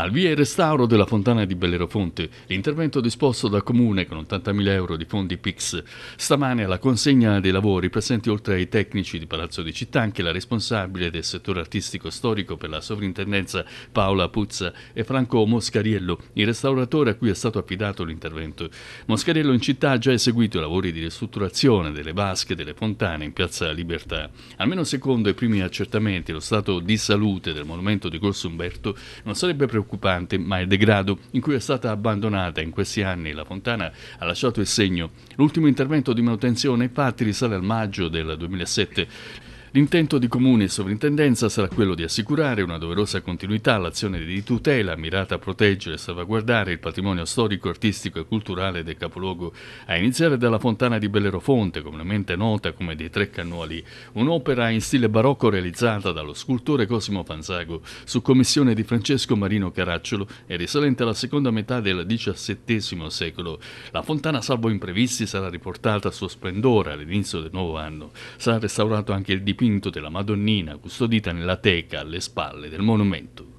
Al via il restauro della fontana di Bellerofonte, l'intervento disposto dal Comune con 80.000 euro di fondi PIX. Stamane alla consegna dei lavori presenti oltre ai tecnici di Palazzo di Città anche la responsabile del settore artistico storico per la sovrintendenza Paola Puzza e Franco Moscariello, il restauratore a cui è stato affidato l'intervento. Moscariello in città ha già eseguito i lavori di ristrutturazione delle vasche e delle fontane in Piazza Libertà. Almeno secondo i primi accertamenti lo stato di salute del monumento di Corso Umberto non sarebbe preoccupato preoccupante, ma il degrado in cui è stata abbandonata in questi anni la fontana ha lasciato il segno. L'ultimo intervento di manutenzione infatti risale al maggio del 2007. L'intento di Comune e Sovrintendenza sarà quello di assicurare una doverosa continuità all'azione di tutela mirata a proteggere e salvaguardare il patrimonio storico, artistico e culturale del capoluogo, a iniziare dalla fontana di Bellerofonte, comunemente nota come dei Tre Cannuoli, un'opera in stile barocco realizzata dallo scultore Cosimo Fanzago su commissione di Francesco Marino Caracciolo e risalente alla seconda metà del XVII secolo. La fontana, salvo imprevisti, sarà riportata a suo splendore all'inizio del nuovo anno. Sarà restaurato anche il dipinto dipinto della Madonnina custodita nella teca alle spalle del monumento.